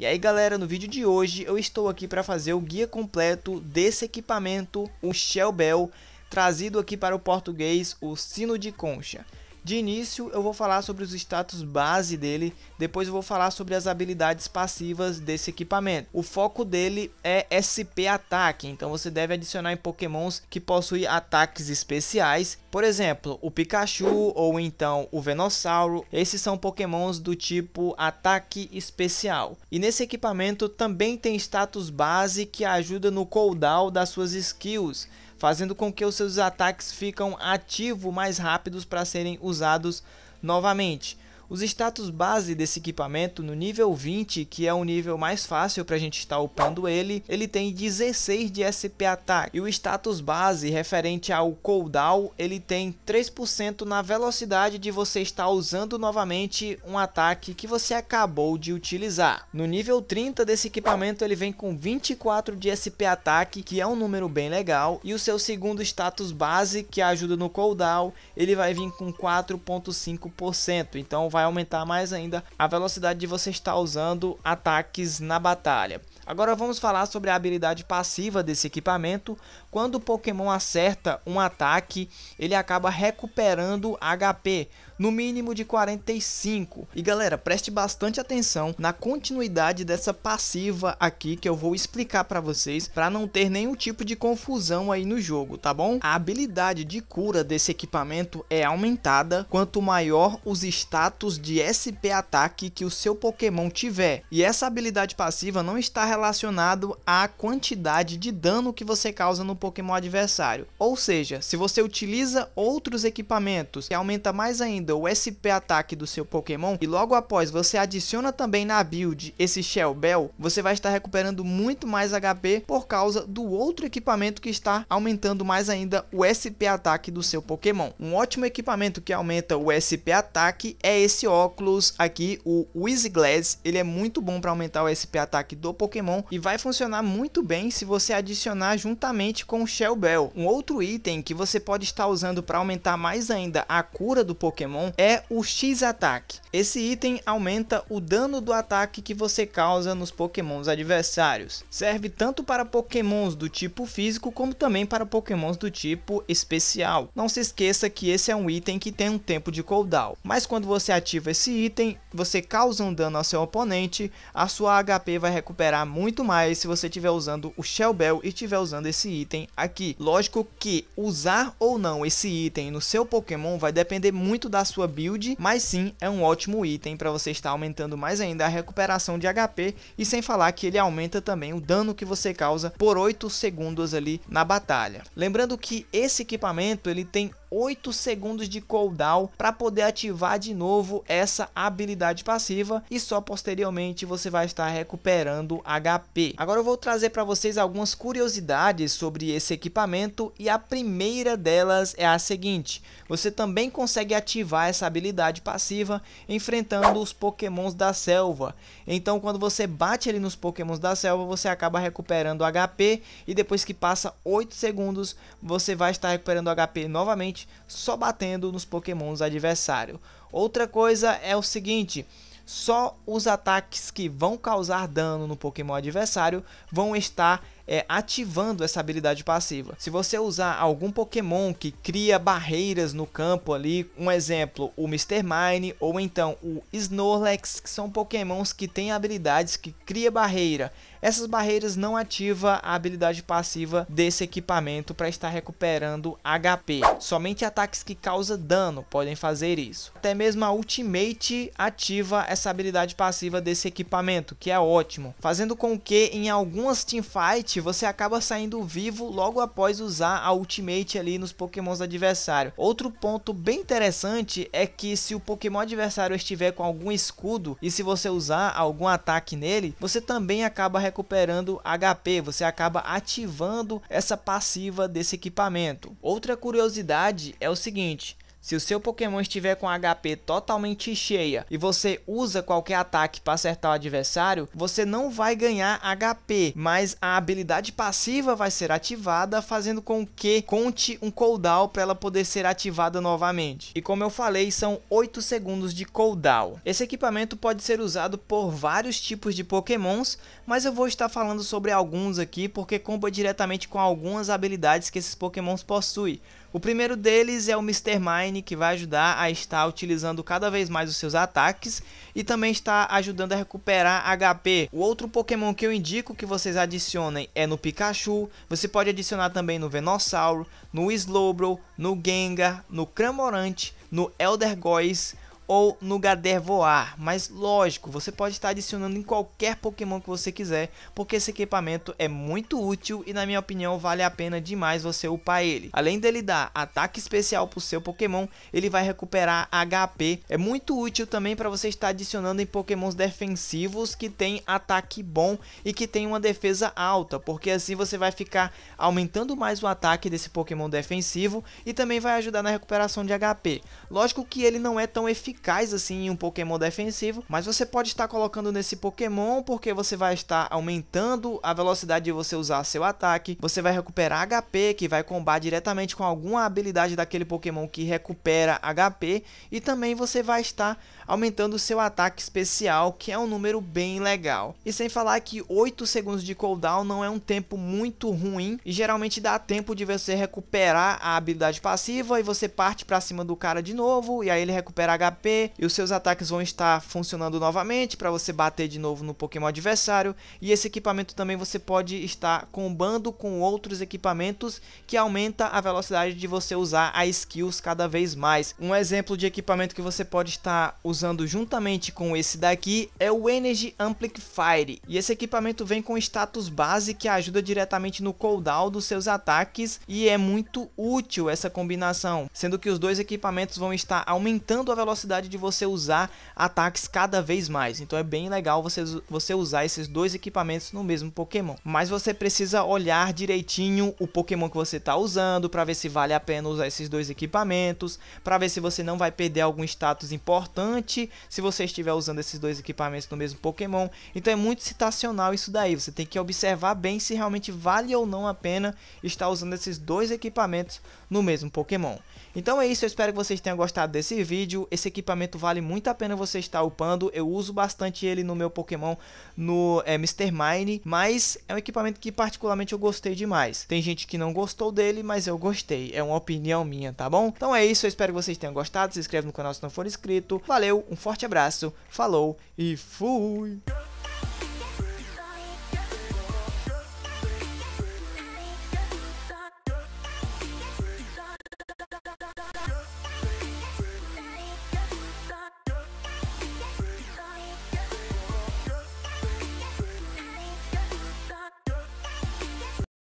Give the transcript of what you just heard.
E aí galera, no vídeo de hoje eu estou aqui para fazer o guia completo desse equipamento, o Shell Bell, trazido aqui para o português, o sino de concha. De início, eu vou falar sobre os status base dele, depois eu vou falar sobre as habilidades passivas desse equipamento. O foco dele é SP ataque, então você deve adicionar em pokémons que possuem ataques especiais. Por exemplo, o Pikachu ou então o Venossauro, esses são pokémons do tipo ataque especial. E nesse equipamento também tem status base que ajuda no cooldown das suas skills fazendo com que os seus ataques ficam ativos mais rápidos para serem usados novamente. Os status base desse equipamento no nível 20, que é o nível mais fácil para a gente estar upando ele, ele tem 16 de SP ataque. E o status base referente ao cooldown, ele tem 3% na velocidade de você estar usando novamente um ataque que você acabou de utilizar. No nível 30 desse equipamento, ele vem com 24 de SP ataque, que é um número bem legal, e o seu segundo status base, que ajuda no cooldown, ele vai vir com 4.5%. Então vai vai aumentar mais ainda a velocidade de você estar usando ataques na batalha. Agora vamos falar sobre a habilidade passiva desse equipamento. Quando o Pokémon acerta um ataque, ele acaba recuperando HP no mínimo de 45. E galera, preste bastante atenção na continuidade dessa passiva aqui que eu vou explicar para vocês para não ter nenhum tipo de confusão aí no jogo, tá bom? A habilidade de cura desse equipamento é aumentada quanto maior os status de SP ataque que o seu Pokémon tiver. E essa habilidade passiva não está relacionado à quantidade de dano que você causa no Pokémon adversário. Ou seja, se você utiliza outros equipamentos que aumenta mais ainda o SP ataque do seu Pokémon e logo após você adiciona também na build esse Shell Bell, você vai estar recuperando muito mais HP por causa do outro equipamento que está aumentando mais ainda o SP ataque do seu Pokémon. Um ótimo equipamento que aumenta o SP ataque é esse óculos aqui, o Wheezy Glass, ele é muito bom para aumentar o SP ataque do Pokémon e vai funcionar muito bem se você adicionar juntamente com o Shell Bell. Um outro item que você pode estar usando para aumentar mais ainda a cura do Pokémon Pokémon é o X-Ataque. Esse item aumenta o dano do ataque que você causa nos Pokémons adversários. Serve tanto para Pokémons do tipo físico como também para Pokémons do tipo especial. Não se esqueça que esse é um item que tem um tempo de cooldown, mas quando você ativa esse item, você causa um dano ao seu oponente, a sua HP vai recuperar muito mais se você estiver usando o Shell Bell e estiver usando esse item aqui. Lógico que usar ou não esse item no seu Pokémon vai depender muito da sua build, mas sim é um ótimo item para você estar aumentando mais ainda a recuperação de HP e sem falar que ele aumenta também o dano que você causa por 8 segundos ali na batalha. Lembrando que esse equipamento ele tem 8 segundos de cooldown para poder ativar de novo essa habilidade passiva e só posteriormente você vai estar recuperando HP. Agora eu vou trazer para vocês algumas curiosidades sobre esse equipamento e a primeira delas é a seguinte, você também consegue ativar essa habilidade passiva enfrentando os pokémons da selva, então quando você bate ele nos pokémons da selva você acaba recuperando HP e depois que passa 8 segundos você vai estar recuperando HP novamente frente, só batendo nos pokémons adversário. Outra coisa é o seguinte, só os ataques que vão causar dano no pokémon adversário vão estar é, ativando essa habilidade passiva. Se você usar algum Pokémon que cria barreiras no campo ali, um exemplo, o Mr. Mine ou então o Snorlax, que são Pokémons que têm habilidades que cria barreira. Essas barreiras não ativa a habilidade passiva desse equipamento para estar recuperando HP. Somente ataques que causam dano podem fazer isso. Até mesmo a Ultimate ativa essa habilidade passiva desse equipamento, que é ótimo, fazendo com que em algumas teamfights Ultimate, você acaba saindo vivo logo após usar a Ultimate ali nos pokémons adversário. Outro ponto bem interessante é que se o pokémon adversário estiver com algum escudo e se você usar algum ataque nele, você também acaba recuperando HP, você acaba ativando essa passiva desse equipamento. Outra curiosidade é o seguinte, se o seu Pokémon estiver com HP totalmente cheia e você usa qualquer ataque para acertar o adversário, você não vai ganhar HP, mas a habilidade passiva vai ser ativada, fazendo com que conte um cooldown para ela poder ser ativada novamente. E como eu falei, são 8 segundos de cooldown. Esse equipamento pode ser usado por vários tipos de Pokémons, mas eu vou estar falando sobre alguns aqui porque comba diretamente com algumas habilidades que esses pokémons possuem. O primeiro deles é o Mr. Mine, que vai ajudar a estar utilizando cada vez mais os seus ataques e também está ajudando a recuperar HP. O outro Pokémon que eu indico que vocês adicionem é no Pikachu, você pode adicionar também no Venossauro, no Slowbro, no Gengar, no Cramorant, no Elder Goiz, ou no voar, Mas lógico, você pode estar adicionando em qualquer Pokémon que você quiser, porque esse equipamento é muito útil e na minha opinião vale a pena demais você upar ele. Além dele dar ataque especial para o seu Pokémon, ele vai recuperar HP. É muito útil também para você estar adicionando em Pokémons defensivos que tem ataque bom e que tem uma defesa alta, porque assim você vai ficar aumentando mais o ataque desse Pokémon defensivo e também vai ajudar na recuperação de HP. Lógico que ele não é tão eficaz eficaz assim em um Pokémon defensivo, mas você pode estar colocando nesse Pokémon porque você vai estar aumentando a velocidade de você usar seu ataque, você vai recuperar HP que vai combar diretamente com alguma habilidade daquele Pokémon que recupera HP e também você vai estar aumentando o seu ataque especial, que é um número bem legal. E sem falar que 8 segundos de cooldown não é um tempo muito ruim e geralmente dá tempo de você recuperar a habilidade passiva e você parte para cima do cara de novo e aí ele recupera HP e os seus ataques vão estar funcionando novamente para você bater de novo no Pokémon adversário. E esse equipamento também você pode estar combando com outros equipamentos que aumenta a velocidade de você usar a skills cada vez mais. Um exemplo de equipamento que você pode estar usando juntamente com esse daqui é o Energy Amplifier. E esse equipamento vem com status base que ajuda diretamente no cooldown dos seus ataques e é muito útil essa combinação, sendo que os dois equipamentos vão estar aumentando a velocidade de você usar ataques cada vez mais. Então é bem legal você, você usar esses dois equipamentos no mesmo Pokémon. Mas você precisa olhar direitinho o Pokémon que você está usando para ver se vale a pena usar esses dois equipamentos, para ver se você não vai perder algum status importante se você estiver usando esses dois equipamentos no mesmo Pokémon. Então é muito citacional isso daí. Você tem que observar bem se realmente vale ou não a pena estar usando esses dois equipamentos no mesmo Pokémon. Então é isso, eu espero que vocês tenham gostado desse vídeo. Esse aqui equipamento vale muito a pena você estar upando. Eu uso bastante ele no meu Pokémon no é, eh, Mr. Mine, mas é um equipamento que particularmente eu gostei demais. Tem gente que não gostou dele, mas eu gostei. É uma opinião minha, tá bom? Então é isso, eu espero que vocês tenham gostado. Se inscreve no canal se não for inscrito. Valeu, um forte abraço, falou e fui!